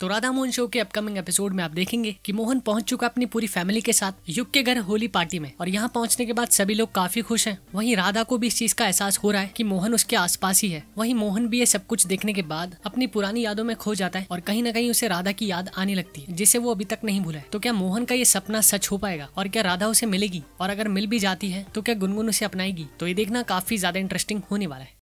तो राधा मोहन शो के upcoming episode में आप देखेंगे कि मोहन पहुंच चुका अपनी पूरी फैमिली के साथ युग के घर होली पार्टी में और यहाँ पहुंचने के बाद सभी लोग काफी खुश हैं वहीं राधा को भी इस चीज का एहसास हो रहा है कि मोहन उसके आसपास ही है वहीं मोहन भी ये सब कुछ देखने के बाद अपनी पुरानी यादों में खो जाता है और कहीं ना कहीं उसे राधा की याद आने लगती है जिसे वो अभी तक नहीं भूला है तो क्या मोहन का ये सपना सच हो पाएगा और क्या राधा उसे मिलेगी और अगर मिल भी जाती है तो क्या गुनगुन उसे अपनाएगी तो ये देखना काफी ज्यादा इंटरेस्टिंग होने वाला है